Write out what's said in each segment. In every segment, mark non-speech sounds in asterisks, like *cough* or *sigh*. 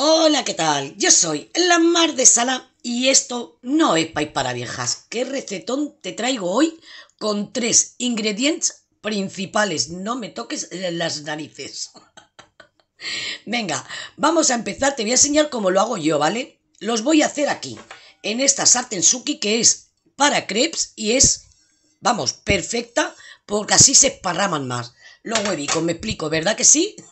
Hola, ¿qué tal? Yo soy la Mar de Sala y esto no es país para viejas. ¿Qué recetón te traigo hoy con tres ingredientes principales? No me toques las narices. *laughs* Venga, vamos a empezar. Te voy a enseñar cómo lo hago yo, ¿vale? Los voy a hacer aquí, en esta sartén suki que es para crepes y es, vamos, perfecta porque así se esparraman más. Los huevicos, me explico, ¿verdad que sí? *laughs*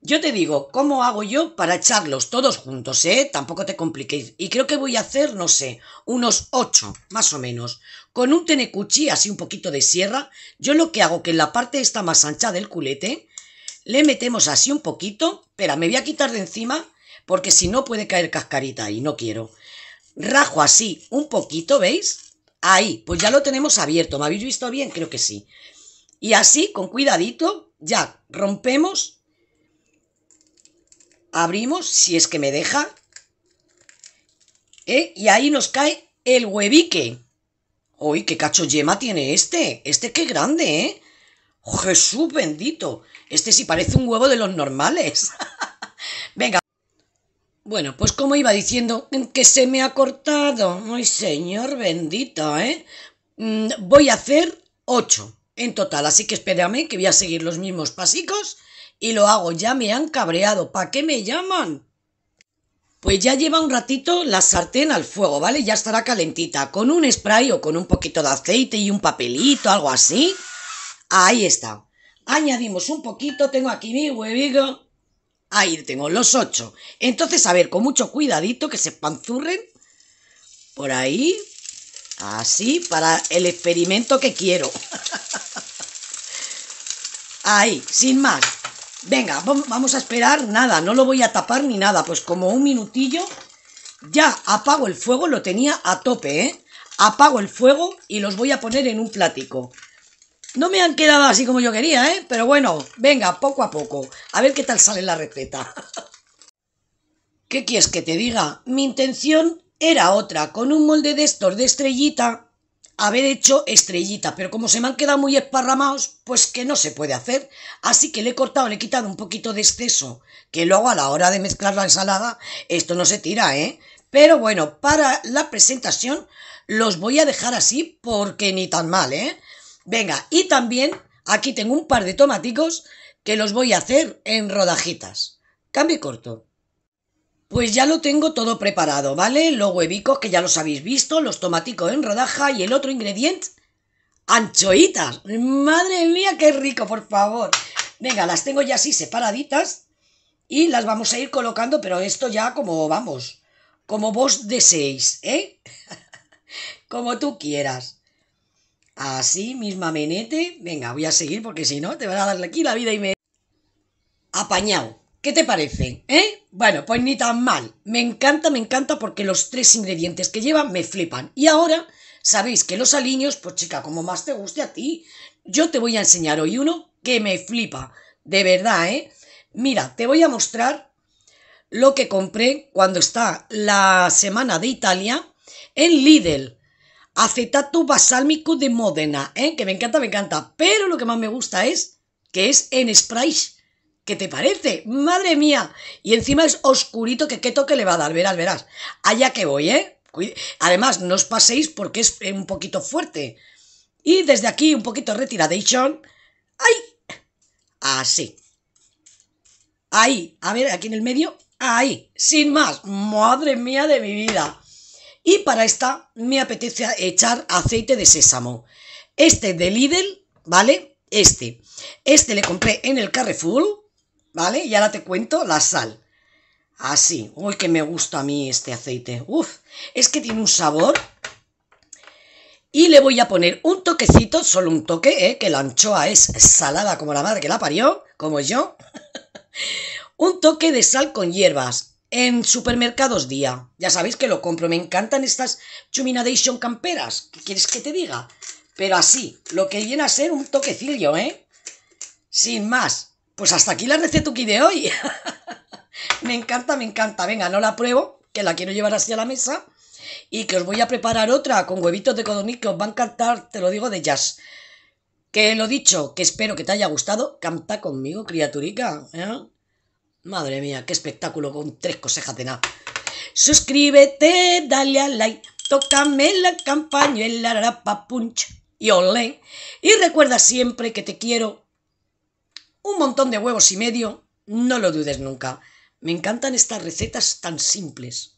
Yo te digo, ¿cómo hago yo para echarlos todos juntos, eh? Tampoco te compliquéis. Y creo que voy a hacer, no sé, unos ocho, más o menos. Con un tenecuchi, así un poquito de sierra, yo lo que hago que en la parte esta más ancha del culete, le metemos así un poquito. Espera, me voy a quitar de encima, porque si no puede caer cascarita y no quiero. Rajo así un poquito, ¿veis? Ahí, pues ya lo tenemos abierto. ¿Me habéis visto bien? Creo que sí. Y así, con cuidadito, ya rompemos abrimos, si es que me deja, ¿eh? y ahí nos cae el huevique. ¡Uy, qué cacho yema tiene este! Este qué grande, ¿eh? ¡Jesús bendito! Este sí parece un huevo de los normales. *laughs* Venga. Bueno, pues como iba diciendo, que se me ha cortado. ¡Ay, señor bendito, eh! Mm, voy a hacer 8 en total, así que espérame que voy a seguir los mismos pasicos y lo hago. Ya me han cabreado. ¿Para qué me llaman? Pues ya lleva un ratito la sartén al fuego, ¿vale? Ya estará calentita. Con un spray o con un poquito de aceite y un papelito, algo así. Ahí está. Añadimos un poquito. Tengo aquí mi huevigo. Ahí tengo los ocho. Entonces, a ver, con mucho cuidadito que se panzurren. Por ahí. Así, para el experimento que quiero. *laughs* ahí, sin más. Venga, vamos a esperar nada, no lo voy a tapar ni nada, pues como un minutillo ya apago el fuego, lo tenía a tope, ¿eh? Apago el fuego y los voy a poner en un plático. No me han quedado así como yo quería, ¿eh? Pero bueno, venga, poco a poco, a ver qué tal sale la receta. *laughs* ¿Qué quieres que te diga? Mi intención era otra, con un molde de estos de estrellita haber hecho estrellitas, pero como se me han quedado muy esparramados, pues que no se puede hacer. Así que le he cortado, le he quitado un poquito de exceso, que luego a la hora de mezclar la ensalada, esto no se tira, ¿eh? Pero bueno, para la presentación los voy a dejar así porque ni tan mal, ¿eh? Venga, y también aquí tengo un par de tomaticos que los voy a hacer en rodajitas. Cambio y corto. Pues ya lo tengo todo preparado, ¿vale? Los huevicos que ya los habéis visto, los tomaticos en rodaja y el otro ingrediente, anchoitas. Madre mía, qué rico, por favor. Venga, las tengo ya así separaditas y las vamos a ir colocando, pero esto ya como vamos, como vos deseéis, ¿eh? *laughs* como tú quieras. Así, misma menete. Venga, voy a seguir porque si no, te van a dar aquí la vida y me... Apañado. ¿Qué te parece? ¿Eh? Bueno, pues ni tan mal. Me encanta, me encanta porque los tres ingredientes que lleva me flipan. Y ahora sabéis que los aliños, pues chica, como más te guste a ti, yo te voy a enseñar hoy uno que me flipa. De verdad, ¿eh? Mira, te voy a mostrar lo que compré cuando está la semana de Italia en Lidl acetato basálmico de Módena, ¿eh? que me encanta, me encanta. Pero lo que más me gusta es que es en spray ¿Qué te parece? ¡Madre mía! Y encima es oscurito que qué toque le va a dar, verás, verás. Allá que voy, ¿eh? Además, no os paséis porque es eh, un poquito fuerte. Y desde aquí, un poquito retiradation. ¡Ay! Así. Ahí. A ver, aquí en el medio. Ahí. Sin más. ¡Madre mía de mi vida! Y para esta me apetece echar aceite de sésamo. Este de Lidl, ¿vale? Este. Este le compré en el Carrefour ¿vale? Y ahora te cuento la sal. Así. Uy, que me gusta a mí este aceite. Uf, es que tiene un sabor. Y le voy a poner un toquecito, solo un toque, ¿eh? que la anchoa es salada como la madre que la parió, como yo. *laughs* un toque de sal con hierbas. En supermercados día. Ya sabéis que lo compro. Me encantan estas Chuminadation camperas. ¿Qué quieres que te diga? Pero así, lo que viene a ser un toquecillo, ¿eh? Sin más. Pues hasta aquí la que de hoy. *laughs* me encanta, me encanta. Venga, no la pruebo, que la quiero llevar así a la mesa. Y que os voy a preparar otra con huevitos de codorniz que os va a encantar, te lo digo, de jazz. Que lo dicho, que espero que te haya gustado. Canta conmigo, criaturica. ¿eh? Madre mía, qué espectáculo con tres cosejas de nada. Suscríbete, dale a like, tócame la campañuela, punch y olé. Y recuerda siempre que te quiero un montón de huevos y medio, no lo dudes nunca. Me encantan estas recetas tan simples.